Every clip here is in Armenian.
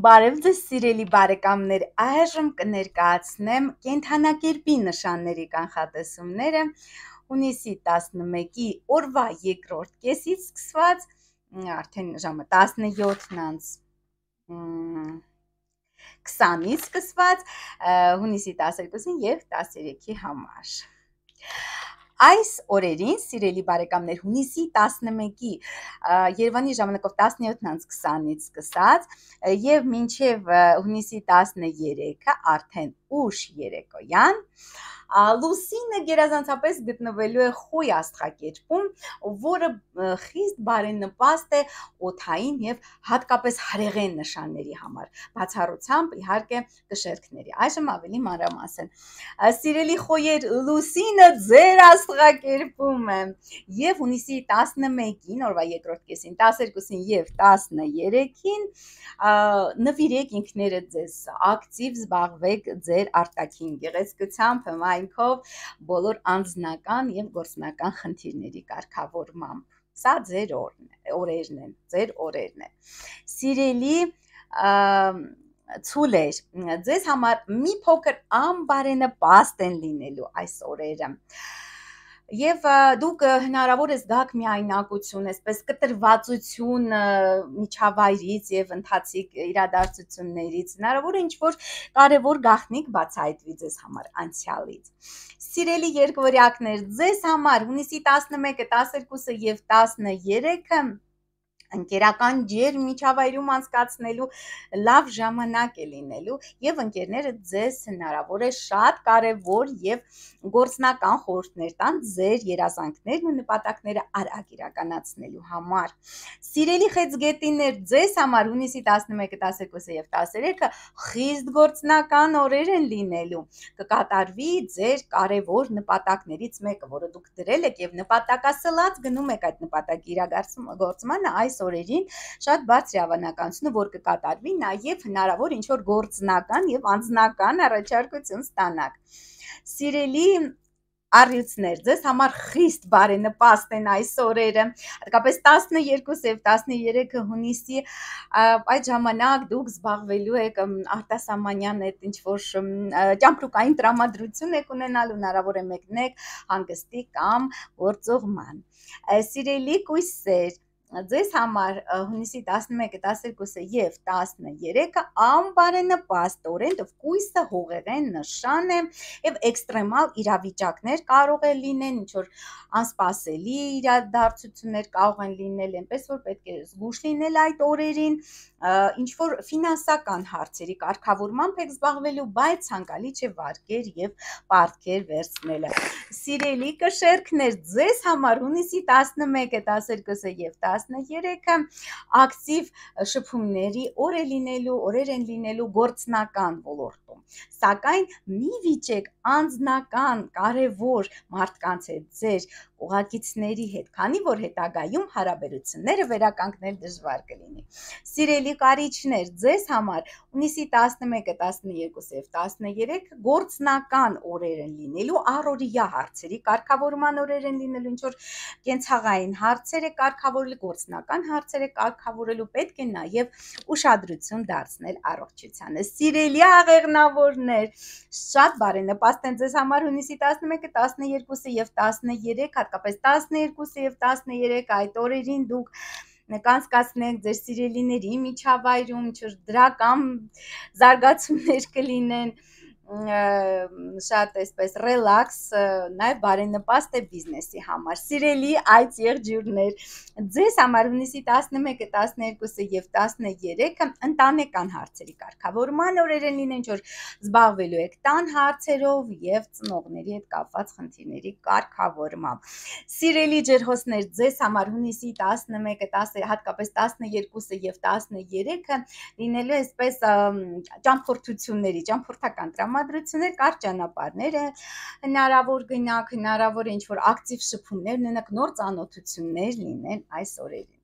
Բարև ձեզ սիրելի բարեկամներ, այժմ կներկայացնեմ կենթանակերպի նշանների կանխատեսումները հունիսի 11-ի օրվա երկրորդ կեսից սկսված արդեն ժամը 17-նանց 20-ից սկսված հունիսի 12-ին եւ 13-ի համար։ Այս օրերին, սիրելի բարեկամներ, հունիսի 11-ի Երևանի ժամանակով 17:20-ից սկսած եւ մինչեւ հունիսի 13-ը արդեն ուշ երեկոյան Լուսինը գերազանցապես գտնվելու է խոյ աստղակերպում, որը խիստ բարենպաստ է օթային եւ հատկապես հրեղեն նշանների համար։ Բացառությամբ իհարկե կշերքների։ Այժմ ավելի մանրամասն։ Սիրելի խոյեր, Լուսինը ձեր աստղակերպում է եւ հունիսի 11-ին, օրվա երկրորդ կեսին, 12-ին եւ 13-ին նվիրեք ինքները ձեզ, ակտիվ զբաղվեք ձեր արտաքին գեղեցկությամբ, հմայ կյանքով բոլոր անձնական եւ գործնական խնդիրների կարգավորմամբ։ Սա ձեր օրն է, օրերն են, ձեր օրերն են։ Սիրելի ցուլեր, ձեզ համար մի փոքր անբարենպաստ են լինելու այս օրերը։ Եվ դուք հնարավոր է զգաք միայնակություն, այսպես կտրվածություն միջավայրից եւ ընթացիկ իրադարձություններից։ Հնարավոր է ինչ-որ կարևոր գաղտնիք բացահայտվի ձեզ համար անցյալից։ Սիրելի երկվորյակներ, ձեզ համար հունիսի 11-ը, 12-ը եւ 13-ը ընկերական ջեր միջավայրում անցկացնելու լավ ժամանակ է լինելու եւ ընկերները ձեզ հնարավոր է շատ կարեւոր եւ գործնական խորհուրդներ տան ձեր երազանքներն ու նպատակները արագ իրականացնելու համար։ Սիրելի խեցգետիներ, ձեզ համար հունիսի 11-ը, 12-ը եւ 13-ը խիստ գործնական օրեր են լինելու։ Կկատարվի ձեր կարևոր նպատակներից մեկը, որը դուք դրել եք եւ նպատակասլաց գնում եք այդ նպատակի իրագործմանը այս օրերին շատ բարձր հավանականությունը, որ կկատարվի նաև հնարավոր ինչ-որ գործնական եւ անձնական առաջարկություն ստանալ։ Սիրելի առյուծներ, ձեզ համար խիստ բարենպաստ են այս օրերը, հատկապես 12 եւ 13 հունիսի այդ ժամանակ դուք զբաղվելու եք արտասամանյան այդ ինչ որ ճամփրուկային տրամադրություն եք ունենալու, հնարավոր է մեկնեք հանգստի կամ գործողման։ Սիրելի կույսեր, ձեզ համար հունիսի 11-ը, 12-ը եւ 13-ը անբարենպաստորեն դվկույսը հողերեն նշան է եւ էքստրեմալ իրավիճակներ կարող է լինեն, ինչ որ անսպասելի իրադարձություններ կարող են լինել, այնպես որ պետք է զգուշ լինել այդ օրերին, ինչ որ ֆինանսական հարցերի կարգավորմամբ եք զբաղվելու, բայց ցանկալի չէ վարկեր եւ պարտքեր վերցնելը։ Սիրելի կշերքներ, ձեզ համար հունիսի 11-ը, 12-ը եւ 13 13-ը ակտիվ շփումների օր է լինելու, օրեր են լինելու գործնական ոլորտում։ Սակայն մի վիճեք անձնական կարևոր մարդկանց հետ ձեր ուղակիցների հետ, քանի որ հետագայում հարաբերությունները վերականգնել դժվար կլինի։ Սիրելի կարիչներ, ձեզ համար ունիսի 11-ը, 12-ը, 13-ը գործնական օրեր են լինելու, առօրյա հարցերի կարգավորման օրեր են լինելու, ինչ որ կենցաղային հարցերը կարգավորելու գործնական հարցերը կարգավորելու պետք է նաև ուշադրություն դարձնել առողջությանը։ Սիրելի աղեղնավորներ, շատ բարենպաստ են ձեզ համար հունիսի 11-ը, 12-ը եւ 13, հատկապես 12-ը եւ 13 այդ օրերին դուք կանցկացնեք ձեր սիրելիների միջավայրում, չր դրական զարգացումներ կլինեն։ կլ շատ այսպես ռելաքս, նաև բարենպաստ է բիզնեսի համար։ Սիրելի այդ եղջյուրներ, ձեզ համար հունիսի 11-ը, 12-ը եւ 13-ը ընտանեկան հարցերի կարգավորման օրեր են լինեն, որ զբաղվելու եք տան հարցերով եւ ծնողների հետ կապված խնդիրների կարգավորմամբ։ Սիրելի ջերհոսներ, ձեզ համար հունիսի 11-ը, 10-ը, հատկապես 12-ը եւ 13-ը լինելու է այսպես ճամփորդությունների, ճամփորդական տրամադրություն բեմադրություններ, կար ճանապարհները, հնարավոր գնանք, հնարավոր է ինչ-որ ակտիվ շփումներ ունենանք, նոր ծանոթություններ լինեն այս օրերին։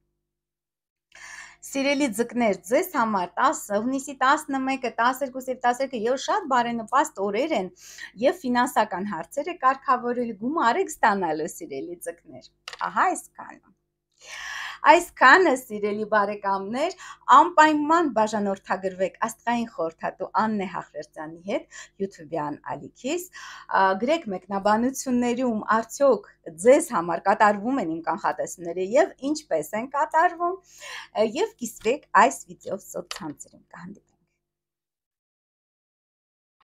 Սիրելի ձկներ, ձեզ համար 10 հունիսի 11-ը, 12-ը եւ 13-ը եւ շատ բարենպաստ օրեր են եւ ֆինանսական հարցերը կարգավորելու գումարեք ստանալու սիրելի ձկներ։ Ահա այսքանը։ Այսքանը, սիրելի բարեկամներ, անպայման բաժանորդագրվեք աստղային խորհրդատու Աննե Հախրերցյանի հետ YouTube-յան ալիքից։ Գրեք մեկնաբանություններում արդյոք ձեզ համար կատարվում են իմ կանխատեսումները եւ ինչպես են կատարվում եւ կիսվեք այս վիդեով սոցցանցերում կհանդիպ